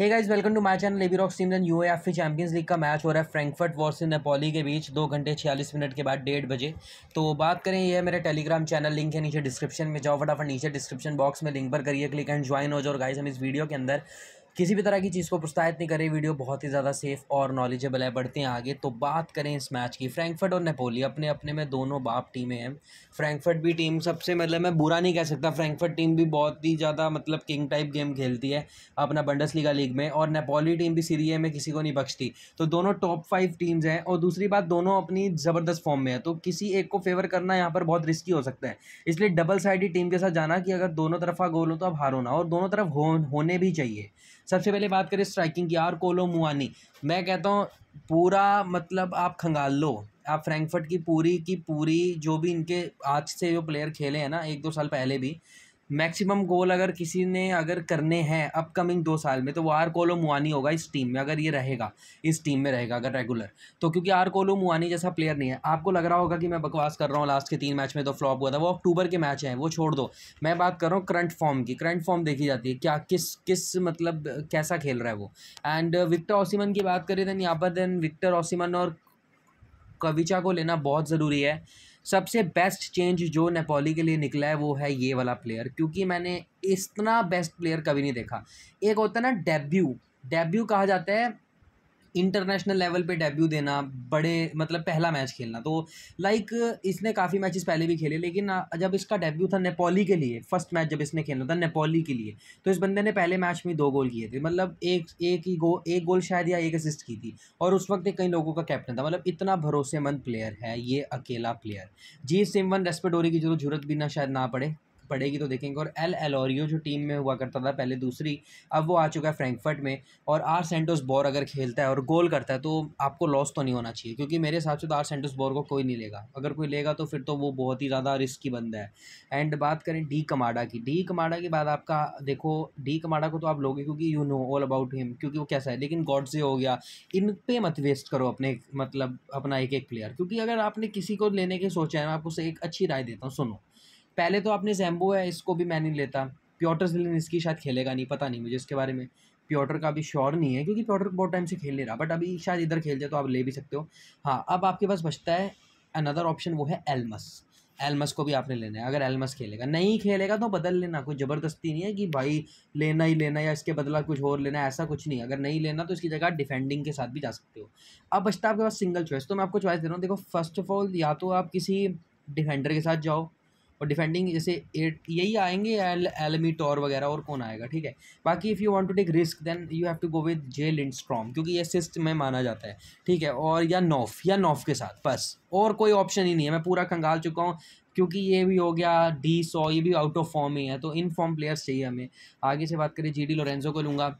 hey guys welcome to my channel AB rocks team UEFA champions league का match हो रहा है Frankfurt verse Napoli के बीच दो घंटे छियालीस मिनट के बाद डेढ़ बजे तो बात करें ये मेरे टेलीग्राम चैनल लिंक है नीचे डिस्क्रिप्शन में जाओ फटाफट नीचे डिस्क्रिप्शन बॉक्स में लिंक पर करिए क्लिक एंड ज्वाइन हो जाओ गाइस हम इस वीडियो के अंदर किसी भी तरह की चीज़ को प्रोत्साहित नहीं करें वीडियो बहुत ही ज़्यादा सेफ और नॉलेजेबल है बढ़ते हैं आगे तो बात करें इस मैच की फ्रैंकफर्ट और नेपोली अपने अपने में दोनों बाप टीमें हैं फ्रैंकफर्ट भी टीम सबसे मतलब मैं बुरा नहीं कह सकता फ्रैंकफर्ट टीम भी बहुत ही ज़्यादा मतलब किंग टाइप गेम खेलती है अपना बंडस लीगा लीग में और नेपोली टीम भी सीरी में किसी को नहीं बख्शती तो दोनों टॉप फाइव टीम्स हैं और दूसरी बात दोनों अपनी ज़बरदस्त फॉर्म में है तो किसी एक को फेवर करना यहाँ पर बहुत रिस्की हो सकता है इसलिए डबल साइड टीम के साथ जाना कि अगर दोनों तरफा गोल हो तो अब हारो ना और दोनों तरफ हो, होने भी चाहिए सबसे पहले बात करें स्ट्राइकिंग की आर कोलो मुआनी मैं कहता हूँ पूरा मतलब आप खंगाल लो आप फ्रैंकफर्ट की पूरी की पूरी जो भी इनके आज से जो प्लेयर खेले हैं ना एक दो साल पहले भी मैक्सिमम गोल अगर किसी ने अगर करने हैं अपकमिंग दो साल में तो वो आर कोलो मुआनी होगा इस टीम में अगर ये रहेगा इस टीम में रहेगा अगर रेगुलर तो क्योंकि आर कोलो मुआनी जैसा प्लेयर नहीं है आपको लग रहा होगा कि मैं बकवास कर रहा हूँ लास्ट के तीन मैच में तो फ्लॉप हुआ था वो अक्टूबर के मैच हैं वो छोड़ दो मैं बात कर रहा हूँ करंट फॉर्म की करंट फॉर्म देखी जाती है क्या किस किस मतलब कैसा खेल रहा है वो एंड विक्टर ऑसिमन की बात करें देन यहाँ पर देन विक्टर ऑसिमन और कविचा को लेना बहुत ज़रूरी है सबसे बेस्ट चेंज जो नेपोली के लिए निकला है वो है ये वाला प्लेयर क्योंकि मैंने इतना बेस्ट प्लेयर कभी नहीं देखा एक होता है ना डेब्यू डेब्यू कहा जाता है इंटरनेशनल लेवल पे डेब्यू देना बड़े मतलब पहला मैच खेलना तो लाइक इसने काफ़ी मैचेस पहले भी खेले लेकिन जब इसका डेब्यू था नेपोली के लिए फर्स्ट मैच जब इसने खेलना था नेपोली के लिए तो इस बंदे ने पहले मैच में दो गोल किए थे मतलब एक एक ही गो एक गोल शायद या एक असिस्ट की थी और उस वक्त कई लोगों का कैप्टन था मतलब इतना भरोसेमंद प्लेयर है ये अकेला प्लेयर जी सिमवन रेस्पेडोरी की जो जरूरत भी ना शायद ना पड़े पड़ेगी तो देखेंगे और एल एलोरियो जो टीम में हुआ करता था पहले दूसरी अब वो आ चुका है फ्रैंकफर्ट में और आर सेंटोस बोर अगर खेलता है और गोल करता है तो आपको लॉस तो नहीं होना चाहिए क्योंकि मेरे हिसाब से तो आर सेंटोस बोर को कोई नहीं लेगा अगर कोई लेगा तो फिर तो वो बहुत ही ज़्यादा रिस्की बंदा है एंड बात करें डी कमाडा की डी कमाडा के बाद आपका देखो डी कमाडा को तो आप लोगे क्योंकि you know all about him क्योंकि वो कैसा है लेकिन गॉड से हो गया इन पे मत वेस्ट करो अपने मतलब अपना एक एक प्लेयर क्योंकि अगर आपने किसी को लेने के सोचा है मैं आपको से एक अच्छी राय देता हूँ सुनो पहले तो आपने जैम्बो है इसको भी मैं नहीं लेता प्योटर जिलिन इसकी शायद खेलेगा नहीं पता नहीं मुझे इसके बारे में प्योटर का भी श्योर नहीं है क्योंकि प्योटर बहुत टाइम से खेल नहीं रहा बट अभी शायद इधर खेल जाए तो आप ले भी सकते हो हाँ अब आपके पास बचता है अनदर ऑप्शन वो है एलमस एलमस को भी आपने लेना है अगर एलमस खेलेगा नहीं खेलेगा तो बदल लेना कोई ज़बरदस्ती नहीं है कि भाई लेना ही लेना या इसके बदला कुछ और लेना ऐसा कुछ नहीं अगर नहीं लेना तो इसकी जगह डिफेंडिंग के साथ भी जा सकते हो अब बचता है आपके पास सिंगल चॉइस तो मैं आपको चॉइस दे रहा हूँ देखो फर्स्ट ऑफ ऑल या तो आप किसी डिफेंडर के साथ जाओ और डिफेंडिंग जैसे एट यही आएंगे एल एलमी टॉर वगैरह और कौन आएगा ठीक है बाकी if you want to take risk then you have to go with J Lindstrom क्योंकि ये सिस्ट में माना जाता है ठीक है और या नॉफ या नॉफ के साथ बस और कोई ऑप्शन ही नहीं है मैं पूरा खंगाल चुका हूँ क्योंकि ये भी हो गया डी सौ ये भी आउट ऑफ फॉर्म ही है तो इन फॉर्म प्लेयर्स चाहिए हमें आगे से बात करें जी डी लोरेंजो को लूँगा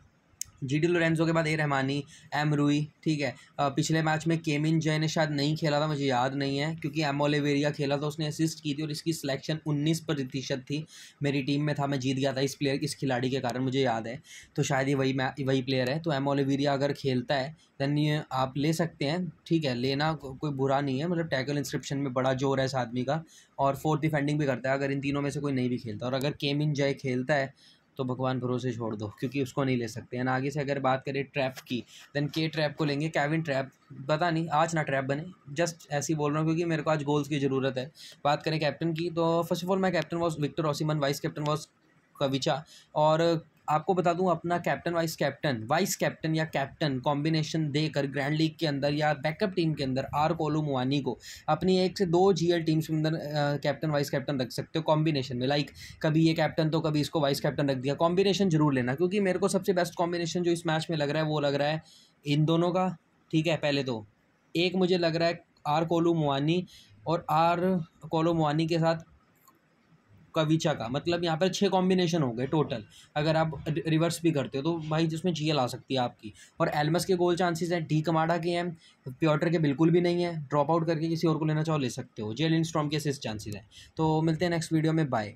जी डी लोरेंजो के बाद ए रहमानी एम रूई ठीक है आ, पिछले मैच में केमिन जय ने शायद नहीं खेला था मुझे याद नहीं है क्योंकि एम ओलेवेरिया खेला था उसने असिस्ट की थी और इसकी सिलेक्शन 19 प्रतिशत थी मेरी टीम में था मैं जीत गया था इस प्लेयर इस खिलाड़ी के कारण मुझे याद है तो शायद ये वही वही प्लेयर है तो एम ओलेवेरिया अगर खेलता है देन ये आप ले सकते हैं ठीक है लेना को, कोई बुरा नहीं है मतलब टैकल इंस्क्रिप्शन में बड़ा जोर है इस आदमी का और फोर्थ डिफेंडिंग भी करता है अगर इन तीनों में से कोई नहीं भी खेलता और अगर केमिन जय खेलता है तो भगवान भरोसे छोड़ दो क्योंकि उसको नहीं ले सकते एंड आगे से अगर बात करें ट्रैप की देन के ट्रैप को लेंगे कैविन ट्रैप पता नहीं आज ना ट्रैप बने जस्ट ऐसी बोल रहा हूँ क्योंकि मेरे को आज गोल्स की ज़रूरत है बात करें कैप्टन की तो फर्स्ट ऑफ ऑल मैं captain was Victor Osimhen vice captain was Khvicha और आपको बता दूं अपना captain vice captain vice captain या कैप्टन कॉम्बिनेशन देकर ग्रैंड लीग के अंदर या बैकअप टीम के अंदर आर कोलू मुआनी को अपनी एक से दो जीएल टीम्स के अंदर कैप्टन वाइस कैप्टन रख सकते हो कॉम्बिनेशन में लाइक कभी ये कैप्टन तो कभी इसको वाइस कैप्टन रख दिया कॉम्बिनेशन जरूर लेना क्योंकि मेरे को सबसे बेस्ट कॉम्बिनेशन जो इस मैच में लग रहा है वो लग रहा है इन दोनों का ठीक है पहले तो एक मुझे लग रहा है आर कोलू मुआनी और आर कोलू मुआनी के साथ कविचा का मतलब यहाँ पर छः कॉम्बिनेशन हो गए टोटल अगर आप रिवर्स भी करते हो तो भाई जिसमें जी आ सकती है आपकी और एलमस के गोल चांसेस हैं डी कमाडा के हैं प्योटर के बिल्कुल भी नहीं है ड्रॉप आउट करके किसी और को लेना चाहो ले सकते हो जेल इन स्ट्रॉम के सिर्फ चांसेज हैं तो मिलते हैं नेक्स्ट वीडियो में बाय